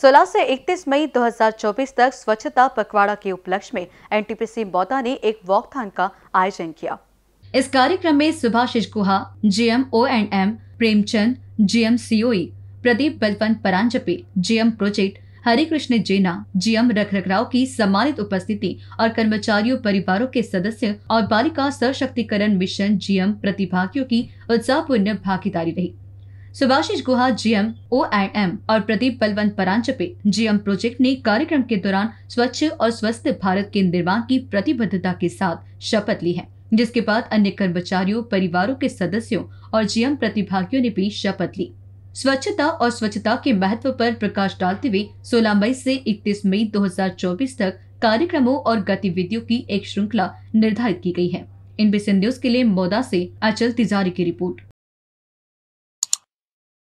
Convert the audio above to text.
16 से 31 मई 2024 तक स्वच्छता पखवाड़ा के उपलक्ष्य में एनटीपीसी बौता ने एक वॉकथान का आयोजन किया इस कार्यक्रम में Subhashish Guha GM O and M Premchand GM COE e, Pradeep Balwant Paranjpe GM project Harikrishna Jena GM रखराव की सम्मानित उपस्थिति और कर्मचारियों परिवारों के सदस्य और बालिका सशक्तिकरण मिशन जीएम प्रतिभागियों की उत्साहपूर्ण भागीदारी रही Subhashish Guha GM O and M और प्रदीप बलवंत जी जीएम प्रोजेक्ट ने कार्यक्रम के दौरान स्वच्छ और स्वस्थ भारत के निर्माण की प्रतिबद्धता के साथ शपथ ली है जिसके बाद अन्य कर्मचारियों परिवारों के सदस्यों और जीएम प्रतिभागियों ने भी शपथ ली स्वच्छता और स्वच्छता के महत्व पर प्रकाश डालते हुए 16 मई से 31 मई 2024 तक कार्यक्रमों और गतिविधियों की एक श्रृंखला निर्धारित की गई है इन बिसन न्यूज के लिए मोदा से अचल तिजारी की रिपोर्ट